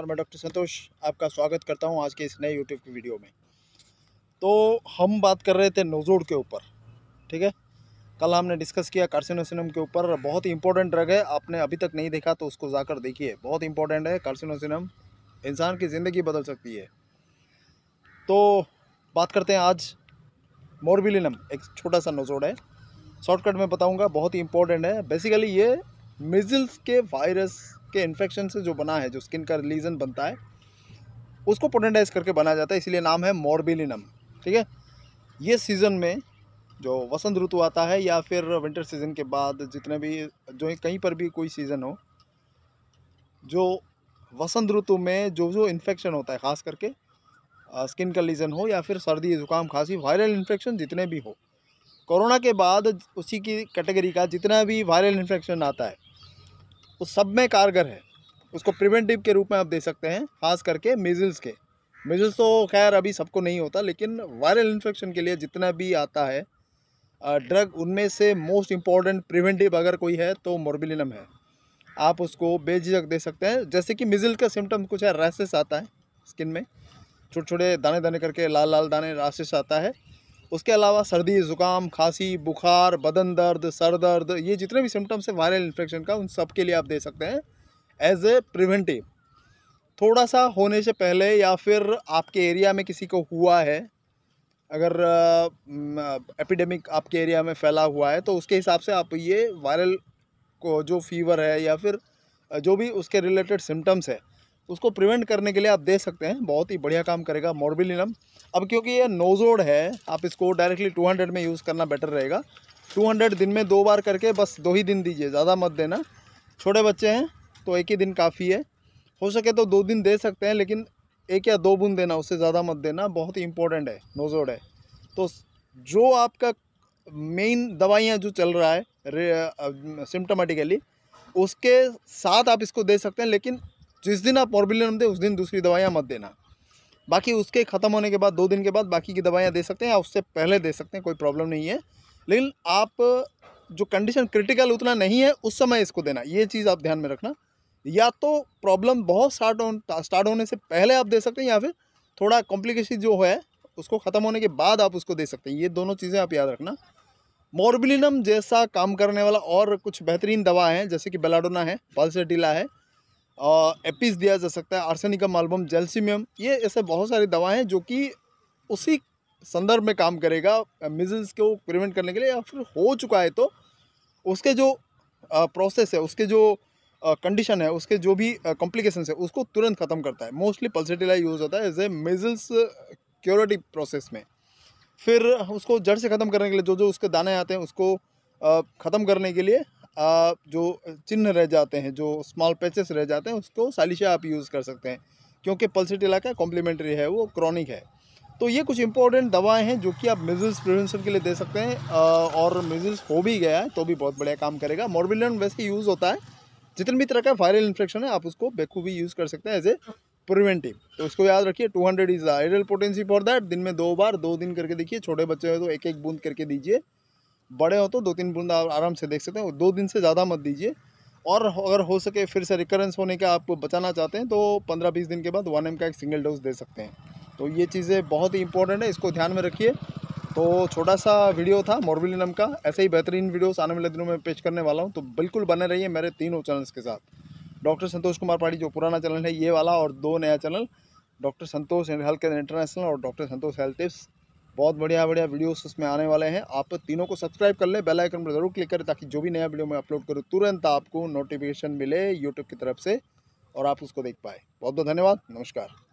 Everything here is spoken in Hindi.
नमस्कार मैं डॉक्टर संतोष आपका स्वागत करता हूं आज के इस नए यूट्यूब की वीडियो में तो हम बात कर रहे थे नोजोड के ऊपर ठीक है कल हमने डिस्कस किया कार्सिनोसिनम के ऊपर बहुत ही इंपॉर्टेंट ड्रग है आपने अभी तक नहीं देखा तो उसको जाकर देखिए बहुत इंपॉर्टेंट है कार्सिनोसिनम इंसान की ज़िंदगी बदल सकती है तो बात करते हैं आज मोरबिलिनम एक छोटा सा नोजोड है शॉर्टकट में बताऊँगा बहुत ही इंपॉर्टेंट है बेसिकली ये मिजल्स के वायरस के इन्फेक्शन से जो बना है जो स्किन का रिलीजन बनता है उसको पोटेंडाइज करके बनाया जाता है इसलिए नाम है मॉर्बिलिनम ठीक है ये सीज़न में जो वसंत ऋतु आता है या फिर विंटर सीज़न के बाद जितने भी जो कहीं पर भी कोई सीज़न हो जो वसंत ऋतु में जो जो इन्फेक्शन होता है ख़ास करके स्किन का लीजन हो या फिर सर्दी जुकाम खांसी वायरल इन्फेक्शन जितने भी हो कोरोना के बाद उसी की कैटेगरी का जितना भी वायरल इन्फेक्शन आता है वो सब में कारगर है उसको प्रिवेंटिव के रूप में आप दे सकते हैं खास करके मिजल्स के मिजल्स तो खैर अभी सबको नहीं होता लेकिन वायरल इन्फेक्शन के लिए जितना भी आता है ड्रग उनमें से मोस्ट इम्पॉर्टेंट प्रिवेंटिव अगर कोई है तो मोरबिलिनम है आप उसको बेझिझक दे सकते हैं जैसे कि मिजल का सिम्टम कुछ है रैसेस आता है स्किन में छोटे छोटे दाने दाने करके लाल लाल दाने रैसेस आता है उसके अलावा सर्दी ज़ुकाम खांसी बुखार बदन दर्द सर दर्द ये जितने भी सिम्टम्स हैं वायरल इन्फेक्शन का उन सब के लिए आप दे सकते हैं एज ए प्रिवेंटिव थोड़ा सा होने से पहले या फिर आपके एरिया में किसी को हुआ है अगर एपिडेमिक आपके एरिया में फैला हुआ है तो उसके हिसाब से आप ये वायरल को जो फीवर है या फिर जो भी उसके रिलेटेड सिम्टम्स है उसको प्रिवेंट करने के लिए आप दे सकते हैं बहुत ही बढ़िया काम करेगा मोरबिलिनम अब क्योंकि ये नोजोड है आप इसको डायरेक्टली 200 में यूज़ करना बेटर रहेगा 200 दिन में दो बार करके बस दो ही दिन दीजिए ज़्यादा मत देना छोटे बच्चे हैं तो एक ही दिन काफ़ी है हो सके तो दो दिन दे सकते हैं लेकिन एक या दो बुन देना उससे ज़्यादा मत देना बहुत ही इंपॉर्टेंट है नोजोड है तो जो आपका मेन दवाइयाँ जो चल रहा है सिम्टोमेटिकली उसके साथ आप इसको दे सकते हैं लेकिन जिस दिन आप ऑर्बिलियम दें उस दिन दूसरी दवाइयाँ मत देना बाकी उसके ख़त्म होने के बाद दो दिन के बाद बाकी की दवाइयाँ दे सकते हैं या उससे पहले दे सकते हैं कोई प्रॉब्लम नहीं है लेकिन आप जो कंडीशन क्रिटिकल उतना नहीं है उस समय इसको देना ये चीज़ आप ध्यान में रखना या तो प्रॉब्लम बहुत स्टार्ट हो स्टार्ट होने से पहले आप दे सकते हैं या फिर थोड़ा कॉम्प्लिकेशन जो है उसको ख़त्म होने के बाद आप उसको दे सकते हैं ये दोनों चीज़ें आप याद रखना मोरबिलिनम जैसा काम करने वाला और कुछ बेहतरीन दवा है जैसे कि बेलाडोना है पालसेटिला है एपिस दिया जा सकता है आर्सेनिकम एल्बम जेल्सीमियम ये ऐसे बहुत सारी दवाएं हैं जो कि उसी संदर्भ में काम करेगा मिजल्स को प्रिवेंट करने के लिए या फिर हो चुका है तो उसके जो प्रोसेस है उसके जो कंडीशन है उसके जो भी कॉम्प्लिकेशन है उसको तुरंत ख़त्म करता है मोस्टली पल्सिटिलाई यूज़ होता है as a measles curative process में फिर उसको जड़ से ख़त्म करने के लिए जो जो उसके दाने आते हैं उसको ख़त्म करने के लिए जो चिन्ह रह जाते हैं जो स्मॉल पैचेस रह जाते हैं उसको सालिशा आप यूज़ कर सकते हैं क्योंकि पल्सिट इलाका कॉम्प्लीमेंट्री है वो क्रॉनिक है तो ये कुछ इंपॉर्टेंट दवाएं हैं जो कि आप मिजल्स प्रिवेंशन के लिए दे सकते हैं और मिजल्स हो भी गया है तो भी बहुत बढ़िया काम करेगा मॉर्बिलन वैसे यूज़ होता है जितने भी तरह का वायरल इन्फेक्शन है आप उसको बेखूबी यूज़ कर सकते हैं एज ए प्रिवेंटिव तो इसको याद रखिए two hundred is the ideal potency for that दिन में दो बार दो दिन करके देखिए छोटे बच्चे हो तो एक एक बूंद करके दीजिए बड़े हो तो दो तीन बूंद आप आराम से देख सकते हैं दो दिन से ज़्यादा मत दीजिए और अगर हो सके फिर से रिकरेंस होने का आप बचाना चाहते हैं तो पंद्रह बीस दिन के बाद वन एम का एक सिंगल डोज दे सकते हैं तो ये चीज़ें बहुत ही इंपॉर्टेंट है इसको ध्यान में रखिए तो छोटा सा वीडियो था मोरबिलिनम का ऐसे ही बेहतरीन वीडियोस आने वाले दिनों में पेश करने वाला हूँ तो बिल्कुल बने रहिए मेरे तीनों चैनल्स के साथ डॉक्टर संतोष कुमार पाड़ी जो पुराना चैनल है ये वाला और दो नया channel doctor Santosh health care international और डॉक्टर संतोष हेल्थ टिप्स बहुत बढ़िया बढ़िया वीडियोस उसमें आने वाले हैं आप तीनों को सब्सक्राइब कर लें बेल आइकन पर ज़रूर क्लिक करें ताकि जो भी नया वीडियो मैं अपलोड करूँ तुरंत आपको नोटिफिकेशन मिले यूट्यूब की तरफ से और आप उसको देख पाए बहुत बहुत धन्यवाद नमस्कार